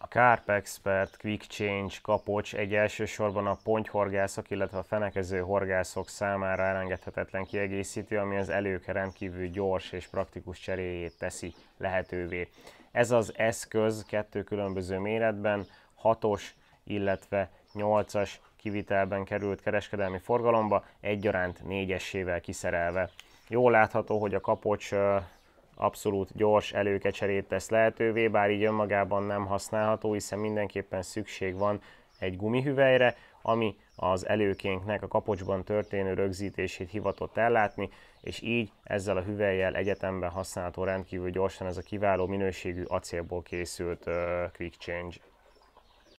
A Carp Expert Quick Change, Kapocs egy elsősorban a pontyhorgászok, illetve a fenekező horgászok számára elengedhetetlen kiegészítő, ami az előke rendkívül gyors és praktikus cseréjét teszi lehetővé. Ez az eszköz kettő különböző méretben, 6-os, illetve 8-as kivitelben került kereskedelmi forgalomba, egyaránt négyessével kiszerelve. Jól látható, hogy a kapocs abszolút gyors előkecserét tesz lehetővé, bár így önmagában nem használható, hiszen mindenképpen szükség van egy gumihüvelyre, ami az előkénknek a kapocsban történő rögzítését hivatott ellátni, és így ezzel a hüvelyjel egyetemben használható rendkívül gyorsan ez a kiváló minőségű acélból készült uh, quick change